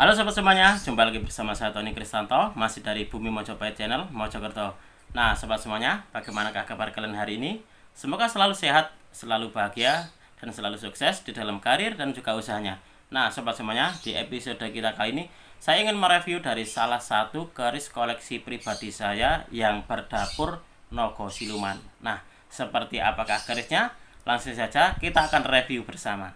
Halo sobat semuanya, jumpa lagi bersama saya Tony Kristanto, masih dari Bumi Mojopahit Channel, Mojokerto. Nah, sobat semuanya, bagaimanakah kabar kalian hari ini? Semoga selalu sehat, selalu bahagia, dan selalu sukses di dalam karir dan juga usahanya. Nah, sobat semuanya, di episode kita kali ini, saya ingin mereview dari salah satu keris koleksi pribadi saya yang berdapur Nogo Siluman. Nah, seperti apakah kerisnya? Langsung saja kita akan review bersama.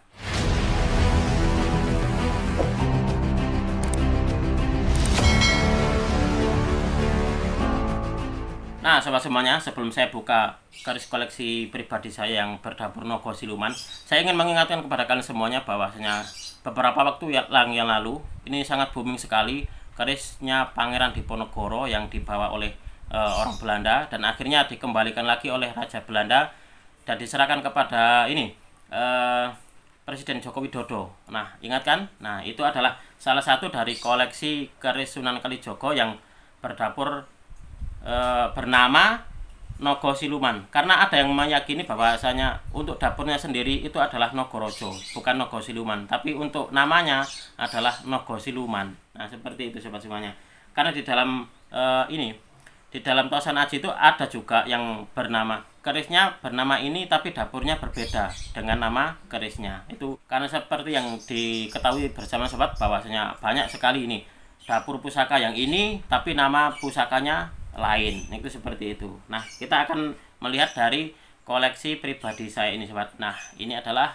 Nah, sobat semuanya, sebelum saya buka garis koleksi pribadi saya yang berdapur Nogo Siluman, saya ingin mengingatkan kepada kalian semuanya bahwasanya beberapa waktu yang, ya, yang lalu ini sangat booming sekali garisnya Pangeran Diponegoro yang dibawa oleh e, orang Belanda dan akhirnya dikembalikan lagi oleh Raja Belanda dan diserahkan kepada ini e, Presiden Joko Widodo. Nah, ingatkan, nah itu adalah salah satu dari koleksi garis Sunan Kalijogo yang berdapur E, bernama Nogo Siluman karena ada yang meyakini bahwasanya untuk dapurnya sendiri itu adalah Nogorojo bukan Nogo Siluman tapi untuk namanya adalah Nogo Siluman nah seperti itu sobat semuanya karena di dalam e, ini di dalam tosan aji itu ada juga yang bernama kerisnya bernama ini tapi dapurnya berbeda dengan nama kerisnya itu karena seperti yang diketahui bersama sobat bahwasanya banyak sekali ini dapur pusaka yang ini tapi nama pusakanya lain itu seperti itu nah kita akan melihat dari koleksi pribadi saya ini sobat nah ini adalah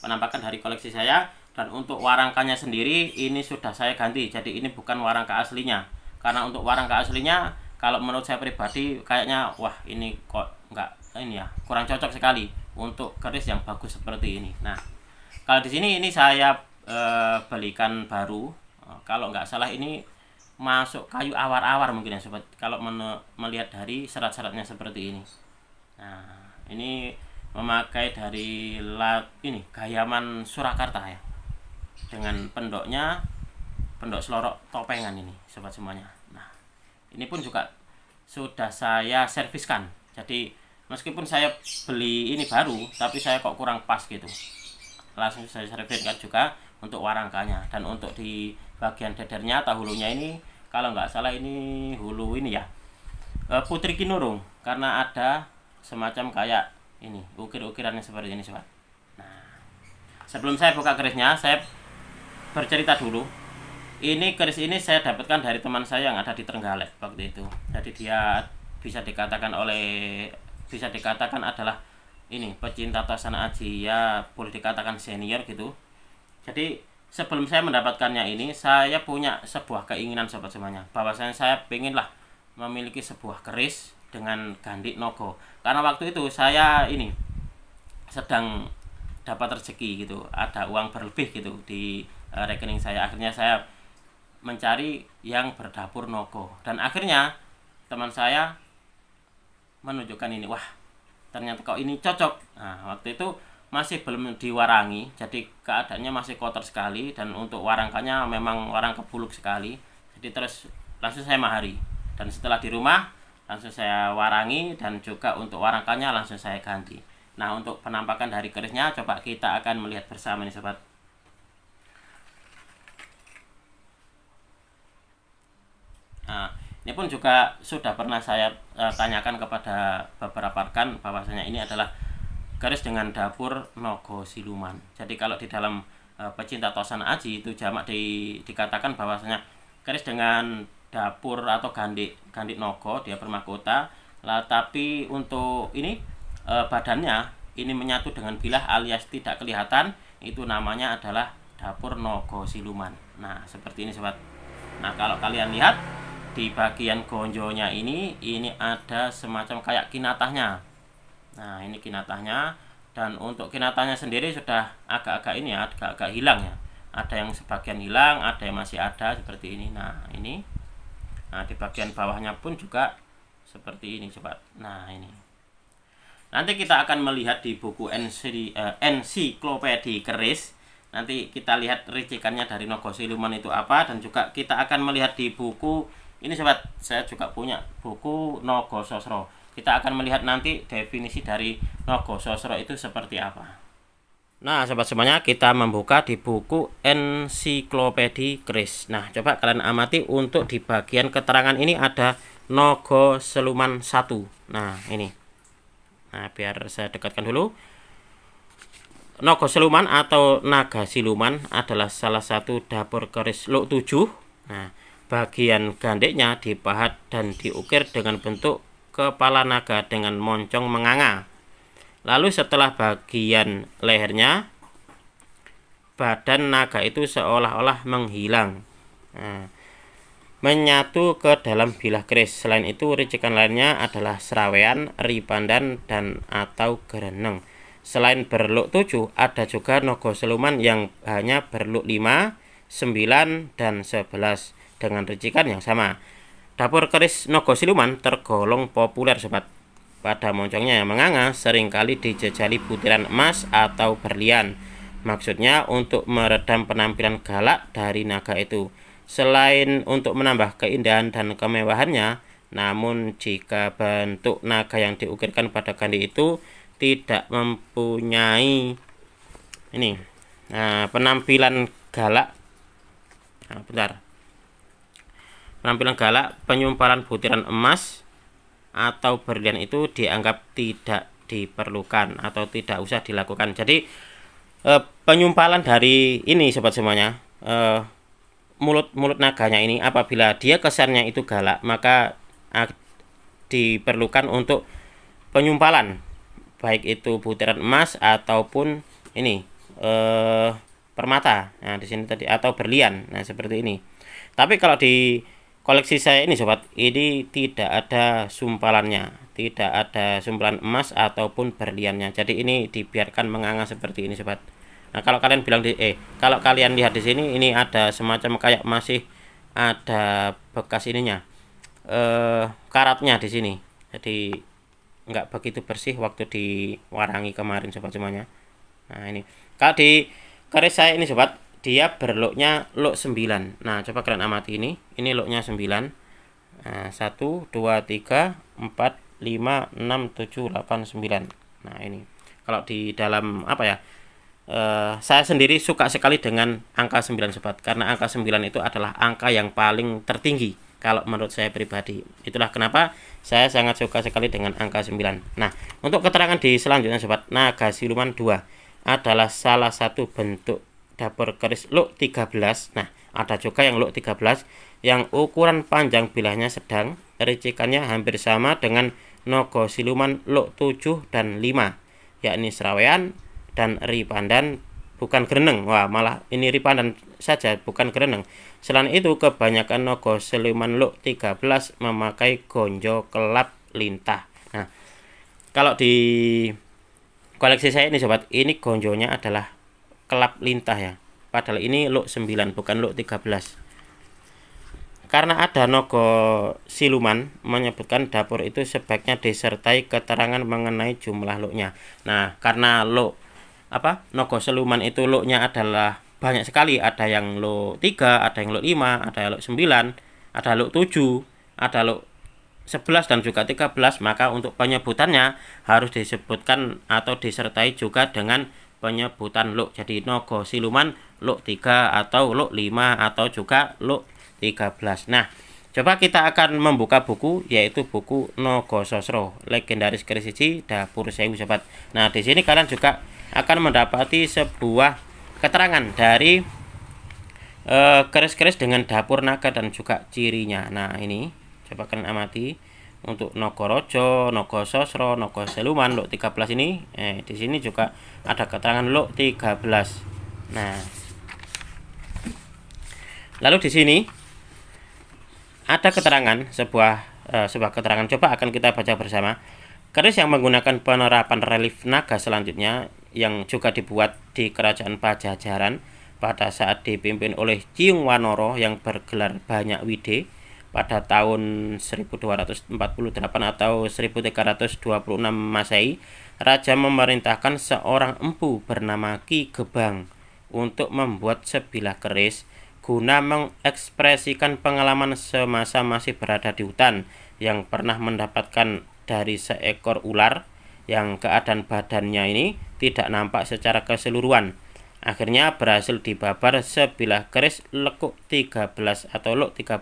penampakan dari koleksi saya dan untuk warangkanya sendiri ini sudah saya ganti jadi ini bukan warangka aslinya karena untuk warangka aslinya kalau menurut saya pribadi kayaknya wah ini kok enggak ini ya kurang cocok sekali untuk keris yang bagus seperti ini nah kalau di sini ini saya e, belikan baru kalau nggak salah ini masuk kayu awar-awar mungkin ya sobat kalau melihat dari serat-seratnya seperti ini nah ini memakai dari lat ini gayaman Surakarta ya dengan pendoknya pendok selorok topengan ini sobat semuanya nah ini pun juga sudah saya serviskan jadi meskipun saya beli ini baru tapi saya kok kurang pas gitu langsung saya serviskan juga untuk warangkanya dan untuk di bagian dedernya atau hulunya ini kalau nggak salah ini hulu ini ya eh, Putri Kinurung karena ada semacam kayak ini ukir-ukirannya seperti ini sobat nah sebelum saya buka kerisnya saya bercerita dulu ini keris ini saya dapatkan dari teman saya yang ada di Trenggalek waktu itu jadi dia bisa dikatakan oleh bisa dikatakan adalah ini pecinta tasana aji ya boleh dikatakan senior gitu jadi sebelum saya mendapatkannya ini saya punya sebuah keinginan sobat semuanya bahwasanya saya pengenlah memiliki sebuah keris dengan gandik nogo karena waktu itu saya ini sedang dapat rezeki gitu ada uang berlebih gitu di uh, rekening saya akhirnya saya mencari yang berdapur nogo dan akhirnya teman saya menunjukkan ini wah ternyata kok ini cocok nah waktu itu masih belum diwarangi jadi keadaannya masih kotor sekali dan untuk warangkanya memang warang kebuluk sekali jadi terus langsung saya mahari dan setelah di rumah langsung saya warangi dan juga untuk warangkanya langsung saya ganti nah untuk penampakan dari kerisnya coba kita akan melihat bersama nih sobat nah ini pun juga sudah pernah saya uh, tanyakan kepada beberapa rekan bahwasanya ini adalah garis dengan dapur nogo siluman. Jadi kalau di dalam e, pecinta tosan aji itu jamak di, dikatakan bahwasanya garis dengan dapur atau gandik gandik nogo dia permakota lah tapi untuk ini e, badannya ini menyatu dengan bilah alias tidak kelihatan itu namanya adalah dapur nogo siluman nah seperti ini sobat nah kalau kalian lihat di bagian gonjonya ini ini ada semacam kayak kinatahnya Nah, ini kinatanya dan untuk kinatanya sendiri sudah agak-agak ini ya, agak-agak hilang ya. Ada yang sebagian hilang, ada yang masih ada seperti ini. Nah, ini. Nah, di bagian bawahnya pun juga seperti ini, sobat. Nah, ini. Nanti kita akan melihat di buku NC, eh, klopedi keris. Nanti kita lihat rincikannya dari nogosiluman itu apa dan juga kita akan melihat di buku ini sobat, saya juga punya buku nogososro kita akan melihat nanti definisi dari logo sosro itu seperti apa. Nah, sobat semuanya, kita membuka di buku Ensiklopedi Kris. Nah, coba kalian amati untuk di bagian keterangan ini ada Nogo Seluman 1. Nah, ini. Nah, biar saya dekatkan dulu. Nogo Seluman atau Naga Siluman adalah salah satu dapur keris Lok 7. Nah, bagian gandeknya dipahat dan diukir dengan bentuk kepala naga dengan moncong menganga. Lalu setelah bagian lehernya, badan naga itu seolah-olah menghilang. Nah, menyatu ke dalam bilah keris. Selain itu, ricikan lainnya adalah serawean, ripandan, dan atau gereneng. Selain berluk tujuh, ada juga nogo seluman yang hanya berluk lima, sembilan, dan sebelas dengan ricikan yang sama. Dapur keris Nogo Siluman tergolong populer sobat. Pada moncongnya yang menganga seringkali dijejali butiran emas atau berlian. Maksudnya untuk meredam penampilan galak dari naga itu. Selain untuk menambah keindahan dan kemewahannya, namun jika bentuk naga yang diukirkan pada kandi itu tidak mempunyai ini nah, penampilan galak. Nah, bentar penampilan galak penyumpalan butiran emas atau berlian itu dianggap tidak diperlukan atau tidak usah dilakukan jadi eh, penyumpalan dari ini sobat semuanya eh, mulut mulut naganya ini apabila dia kesannya itu galak maka diperlukan untuk penyumpalan baik itu butiran emas ataupun ini eh, permata nah di sini tadi atau berlian nah seperti ini tapi kalau di koleksi saya ini sobat ini tidak ada sumpalannya tidak ada sumpalan emas ataupun berliannya jadi ini dibiarkan menganga seperti ini sobat nah kalau kalian bilang di eh kalau kalian lihat di sini ini ada semacam kayak masih ada bekas ininya eh karatnya di sini jadi nggak begitu bersih waktu diwarangi kemarin sobat semuanya nah ini kalau di keris saya ini sobat dia berloknya lok 9 nah coba kalian amati ini ini loknya 9 nah, 1 2 3 4 5 6 7 8 9 nah ini kalau di dalam apa ya Uh, saya sendiri suka sekali dengan angka 9 sobat karena angka 9 itu adalah angka yang paling tertinggi kalau menurut saya pribadi itulah kenapa saya sangat suka sekali dengan angka 9 nah untuk keterangan di selanjutnya sobat naga siluman 2 adalah salah satu bentuk dapur keris luk 13 nah ada juga yang luk 13 yang ukuran panjang bilahnya sedang ricikannya hampir sama dengan nogo siluman luk 7 dan 5 yakni serawean dan ripandan bukan greneng wah malah ini ripandan saja bukan greneng selain itu kebanyakan nogo siluman luk 13 memakai gonjo kelap lintah nah kalau di koleksi saya ini sobat ini gonjonya adalah kelap lintah ya padahal ini lo 9 bukan lo 13 karena ada nogo siluman menyebutkan dapur itu sebaiknya disertai keterangan mengenai jumlah lo nya nah karena lo apa nogo siluman itu lo nya adalah banyak sekali ada yang lo 3 ada yang lo 5 ada yang lo 9 ada lo 7 ada lo 11 dan juga 13 maka untuk penyebutannya harus disebutkan atau disertai juga dengan penyebutan luk jadi nogo siluman luk 3 atau lo 5 atau juga luk 13 nah coba kita akan membuka buku yaitu buku Nogo Sosro legendaris krisisi Dapur Sewu sobat nah di sini kalian juga akan mendapati sebuah keterangan dari eh, keris-keris uh, dengan dapur naga dan juga cirinya nah ini coba kalian amati untuk Nogorojo, Nogososro, Nogoseluman lo 13 ini. Eh di sini juga ada keterangan lo 13. Nah. Lalu di sini ada keterangan sebuah eh, sebuah keterangan coba akan kita baca bersama. Keris yang menggunakan penerapan relief naga selanjutnya yang juga dibuat di Kerajaan Pajajaran pada saat dipimpin oleh Ciung Wanoro yang bergelar banyak wide pada tahun 1248 atau 1326 Masehi, raja memerintahkan seorang empu bernama Ki Gebang untuk membuat sebilah keris guna mengekspresikan pengalaman semasa masih berada di hutan yang pernah mendapatkan dari seekor ular yang keadaan badannya ini tidak nampak secara keseluruhan. Akhirnya berhasil dibabar sebilah keris lekuk 13 atau lok 13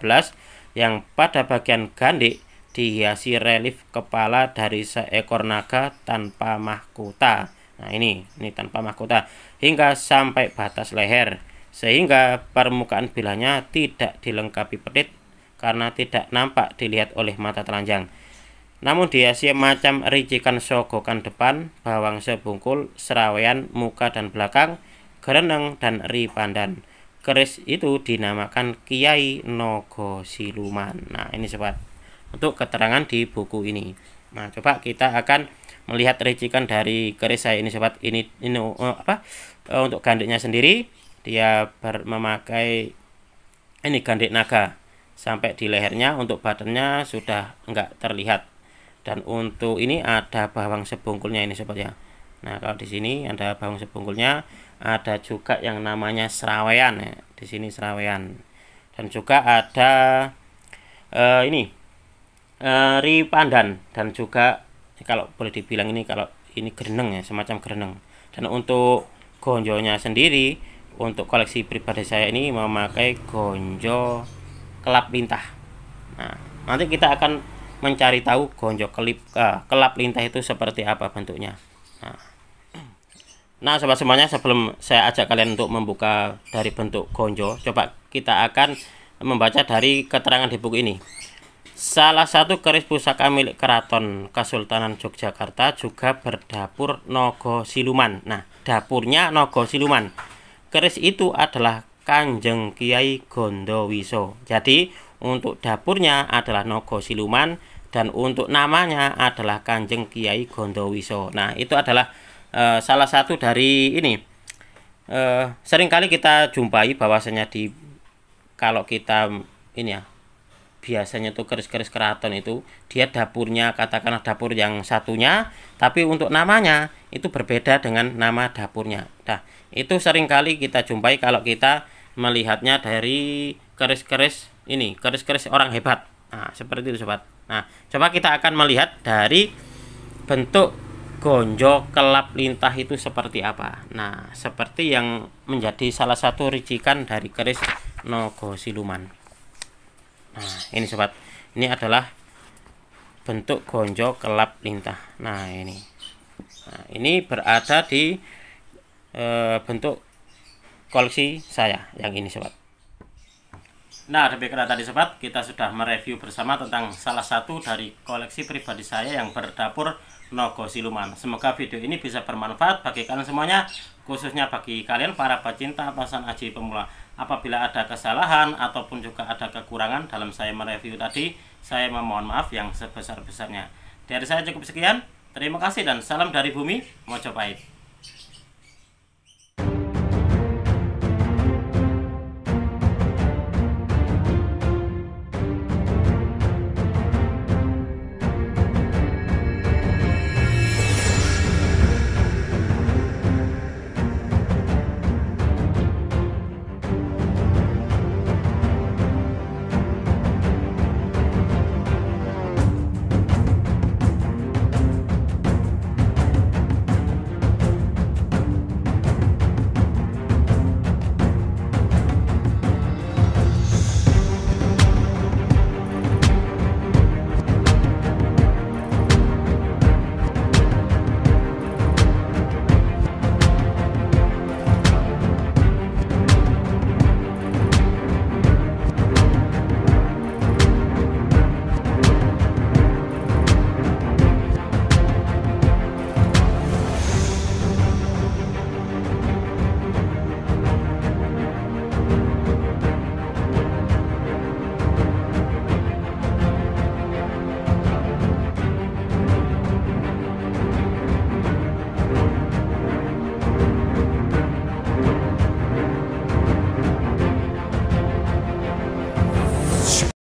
yang pada bagian gandik dihiasi relief kepala dari seekor naga tanpa mahkota. Nah, ini ini tanpa mahkota hingga sampai batas leher sehingga permukaan bilahnya tidak dilengkapi pedit karena tidak nampak dilihat oleh mata telanjang. Namun dihiasi macam ricikan sogokan depan, bawang sebungkul, serawean, muka dan belakang, gereneng dan ripandan keris itu dinamakan Kiai Nogo Siluman. Nah, ini sobat. Untuk keterangan di buku ini. Nah, coba kita akan melihat recikan dari keris saya ini sobat. Ini ini eh, apa? Eh, untuk gandiknya sendiri dia ber, memakai ini gandik naga sampai di lehernya untuk badannya sudah enggak terlihat. Dan untuk ini ada bawang sebungkulnya ini sobat ya. Nah, kalau di sini ada bawang sebungkulnya, ada juga yang namanya serawean ya. Di sini serawean. Dan juga ada uh, ini eh, ri pandan dan juga kalau boleh dibilang ini kalau ini gereneng ya, semacam gereneng. Dan untuk gonjonya sendiri untuk koleksi pribadi saya ini memakai gonjo kelap lintah. Nah, nanti kita akan mencari tahu gonjo kelip, uh, kelap lintah itu seperti apa bentuknya. Nah, nah sobat semuanya sebelum saya ajak kalian untuk membuka dari bentuk gonjo, coba kita akan membaca dari keterangan di buku ini. Salah satu keris pusaka milik keraton Kesultanan Yogyakarta juga berdapur Nogo Siluman. Nah, dapurnya Nogo Siluman. Keris itu adalah Kanjeng Kiai Gondowiso. Jadi, untuk dapurnya adalah Nogo Siluman dan untuk namanya adalah Kanjeng Kiai Gondowiso. Nah, itu adalah e, salah satu dari ini. E, seringkali kita jumpai bahwasanya di kalau kita ini ya biasanya tuh keris-keris keraton itu dia dapurnya katakanlah dapur yang satunya tapi untuk namanya itu berbeda dengan nama dapurnya. Nah, itu seringkali kita jumpai kalau kita melihatnya dari keris-keris ini, keris-keris orang hebat Nah, seperti itu sobat. Nah, coba kita akan melihat dari bentuk gonjo kelap lintah itu seperti apa. Nah, seperti yang menjadi salah satu ricikan dari keris nogo siluman. Nah, ini sobat. Ini adalah bentuk gonjo kelap lintah. Nah, ini. Nah, ini berada di e, bentuk koleksi saya yang ini sobat. Nah, demikianlah tadi sobat, kita sudah mereview bersama tentang salah satu dari koleksi pribadi saya yang berdapur Nogo Siluman. Semoga video ini bisa bermanfaat bagi kalian semuanya, khususnya bagi kalian para pecinta pasan aji pemula. Apabila ada kesalahan ataupun juga ada kekurangan dalam saya mereview tadi, saya memohon maaf yang sebesar-besarnya. Dari saya cukup sekian, terima kasih dan salam dari bumi pahit.